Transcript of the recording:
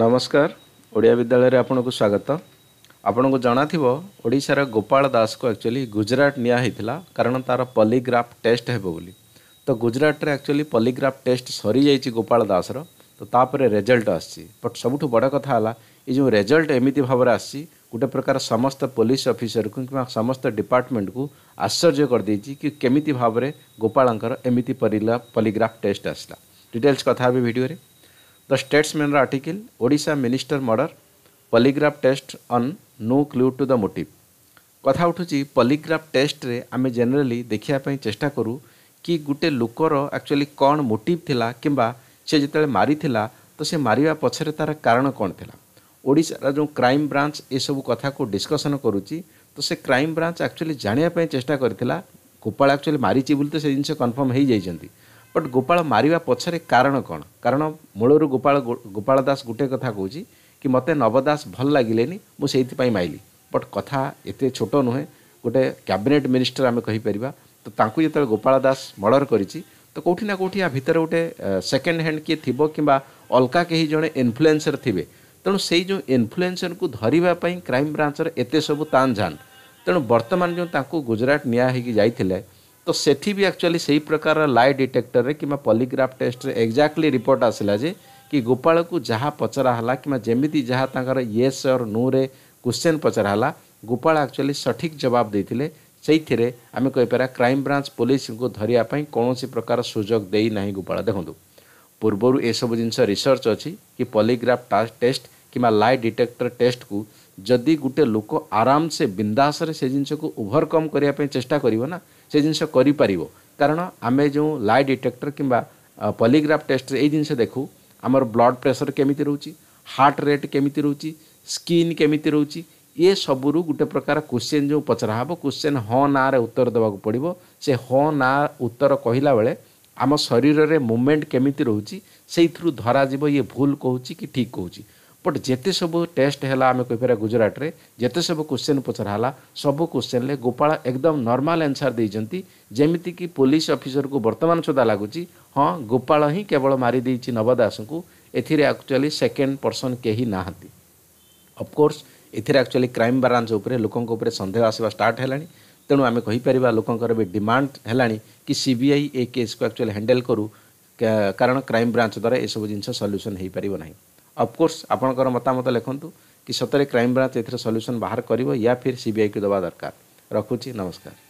ନମସ୍କାର ଓଡ଼ିଆ ବିଦ୍ୟାଳୟରେ ଆପଣଙ୍କୁ ସ୍ୱାଗତ ଆପଣଙ୍କୁ ଜଣାଥିବ ଓଡ଼ିଶାର ଗୋପାଳ ଦାସକୁ ଆକ୍ଚୁଆଲି ଗୁଜୁରାଟ ନିଆ ହୋଇଥିଲା କାରଣ ତା'ର ପଲିଗ୍ରାଫ ଟେଷ୍ଟ ହେବ ବୋଲି ତ ଗୁଜୁରାଟରେ ଆକ୍ଚୁଆଲି ପଲିଗ୍ରାଫ ଟେଷ୍ଟ ସରିଯାଇଛି ଗୋପାଳ ଦାସର ତ ତାପରେ ରେଜଲ୍ଟ ଆସିଛି ବଟ୍ ସବୁଠୁ ବଡ଼ କଥା ହେଲା ଏ ଯେଉଁ ରେଜଲ୍ଟ ଏମିତି ଭାବରେ ଆସିଛି ଗୋଟେ ପ୍ରକାର ସମସ୍ତ ପୋଲିସ ଅଫିସରକୁ କିମ୍ବା ସମସ୍ତ ଡିପାର୍ଟମେଣ୍ଟକୁ ଆଶ୍ଚର୍ଯ୍ୟ କରିଦେଇଛି କି କେମିତି ଭାବରେ ଗୋପାଳଙ୍କର ଏମିତି ପରିଲା ପଲିଗ୍ରାଫ ଟେଷ୍ଟ ଆସିଲା ଡିଟେଲ୍ସ କଥା ହେବି ଭିଡ଼ିଓରେ The Statesman article, Odisha Minister murder, polygraph test on no clue to the motive. কথা ଉଠୁଛି ପଲିଗ୍ରାଫ ଟେଷ୍ଟରେ ଆମେ ଜେନେରାଲି ଦେଖିବା ପାଇଁ ଚେଷ୍ଟା କରୁ କି ଗୋଟେ ଲୋକର ଆକ୍ଚୁଆଲି କ'ଣ ମୋଟିଭ୍ ଥିଲା କିମ୍ବା ସେ ଯେତେବେଳେ ମାରିଥିଲା ତ ସେ ମାରିବା ପଛରେ ତା'ର କାରଣ କ'ଣ ଥିଲା ଓଡ଼ିଶାର ଯେଉଁ କ୍ରାଇମ୍ ବ୍ରାଞ୍ଚ ଏସବୁ କଥାକୁ ଡିସ୍କସନ୍ କରୁଛି ତ ସେ କ୍ରାଇମ୍ ବ୍ରାଞ୍ଚ ଆକ୍ଚୁଆଲି ଜାଣିବା ପାଇଁ ଚେଷ୍ଟା କରିଥିଲା ଗୋପାଳ ଆକ୍ଚୁଆଲି ମାରିଛି ବୋଲି ତ ସେ ଜିନିଷ କନଫର୍ମ ହୋଇଯାଇଛନ୍ତି ବଟ୍ ଗୋପାଳ ମାରିବା ପଛରେ କାରଣ କ'ଣ କାରଣ ମୂଳରୁ ଗୋପାଳ ଗୋପାଳ ଦାସ ଗୋଟେ କଥା କହୁଛି କି ମୋତେ ନବ ଦାସ ଭଲ ଲାଗିଲେନି ମୁଁ ସେଇଥିପାଇଁ ମାଇଲି ବଟ୍ କଥା ଏତେ ଛୋଟ ନୁହେଁ ଗୋଟେ କ୍ୟାବିନେଟ୍ ମିନିଷ୍ଟର ଆମେ କହିପାରିବା ତ ତାଙ୍କୁ ଯେତେବେଳେ ଗୋପାଳ ଦାସ ମର୍ଡ଼ର କରିଛି ତ କେଉଁଠି ନା କେଉଁଠି ଆ ଭିତରେ ଗୋଟେ ସେକେଣ୍ଡ ହ୍ୟାଣ୍ଡ କିଏ ଥିବ କିମ୍ବା ଅଲଗା କେହି ଜଣେ ଇନଫ୍ଲୁଏନ୍ସର ଥିବେ ତେଣୁ ସେଇ ଯେଉଁ ଇନଫ୍ଲୁଏନ୍ସରକୁ ଧରିବା ପାଇଁ କ୍ରାଇମ୍ ବ୍ରାଞ୍ଚର ଏତେ ସବୁ ତାନଝାନ ତେଣୁ ବର୍ତ୍ତମାନ ଯେଉଁ ତାଙ୍କୁ ଗୁଜରାଟ ନିଆ ହେଇକି ଯାଇଥିଲେ तो से भी एक्चुअली सही प्रकार लाइ डिटेक्टर रे कि पलिग्राफ टेस्ट एक्जाक्टली रिपोर्ट आसला जे कि गोपाल को जहाँ पचराला किमी जहाँ येस और नूरे क्वेश्चन पचराला गोपा एक्चुअली सठिक जवाब देते सही आम कहीपर क्राइम ब्रांच पुलिस को धरियापाई कौन प्रकार सुजोग देना गोपा देखु पूर्वर यह सब जिन रिसर्च अच्छी कि पलिग्राफ टेस्ट कि लाइ डिटेक्टर टेस्ट को ଯଦି ଗୋଟେ ଲୋକ ଆରାମସେ ବିନ୍ଦାସରେ ସେ ଜିନିଷକୁ ଓଭରକମ୍ କରିବା ପାଇଁ ଚେଷ୍ଟା କରିବ ନା ସେ ଜିନିଷ କରିପାରିବ କାରଣ ଆମେ ଯେଉଁ ଲାଇ ଡିଟେକ୍ଟର କିମ୍ବା ପଲିଗ୍ରାଫ ଟେଷ୍ଟରେ ଏଇ ଜିନିଷ ଦେଖୁ ଆମର ବ୍ଲଡ଼ ପ୍ରେସର କେମିତି ରହୁଛି ହାର୍ଟ ରେଟ୍ କେମିତି ରହୁଛି ସ୍କିନ୍ କେମିତି ରହୁଛି ଏ ସବୁରୁ ଗୋଟେ ପ୍ରକାର କୋଶ୍ଚିନ୍ ଯେଉଁ ପଚରା ହେବ କୋଶ୍ଚିନ୍ ହଁ ନାଁରେ ଉତ୍ତର ଦେବାକୁ ପଡ଼ିବ ସେ ହଁ ନାଁ ଉତ୍ତର କହିଲା ବେଳେ ଆମ ଶରୀରରେ ମୁଭମେଣ୍ଟ କେମିତି ରହୁଛି ସେଇଥିରୁ ଧରାଯିବ ଇଏ ଭୁଲ କହୁଛି କି ଠିକ୍ କହୁଛି પણ જેતે સબ ટેસ્ટ હેલા અમે કોઈ ફરે ગુજરાત રે જેતે સબ ક્વેશ્ચન પૂછરા હલા સબ કુસે લે ગોપાળા એકદમ નોર્મલ આન્સર દેજંતિ જેમિત કી પોલીસ ઓફિસર કો વર્તમાન છુદા લાગુ ચી હા ગોપાળા હી કેવળ મારી દીચી નવદાસ કો એથીરે એકચ્યુઅલી સેકન્ડ પર્સન કે હી ના હતી ઓફકોર્સ એથીરે એકચ્યુઅલી ક્રાઈમ બ્રાન્ચ ઉપર લોકો કો ઉપર સંધેહ આવવા સ્ટાર્ટ હેલાણી તેણ અમે કહી પરવા લોકો કો ડિમાન્ડ હેલાણી કી સીબીઆઈ એક કેસ કો એકચ્યુઅલી હેન્ડલ કરુ કારણ ક્રાઈમ બ્રાન્ચ દરે એ સબ જિન્સ સોલ્યુશન હેઈ પરિબો નહીં ଅଫକୋର୍ସ ଆପଣଙ୍କର ମତାମତ ଲେଖନ୍ତୁ କି ସତରେ କ୍ରାଇମବ୍ରାଞ୍ଚ ଏଥିରେ ସଲ୍ୟୁସନ୍ ବାହାର କରିବ ୟା ଫିର୍ ସିବିଆଇକୁ ଦେବା ଦରକାର ରଖୁଛି ନମସ୍କାର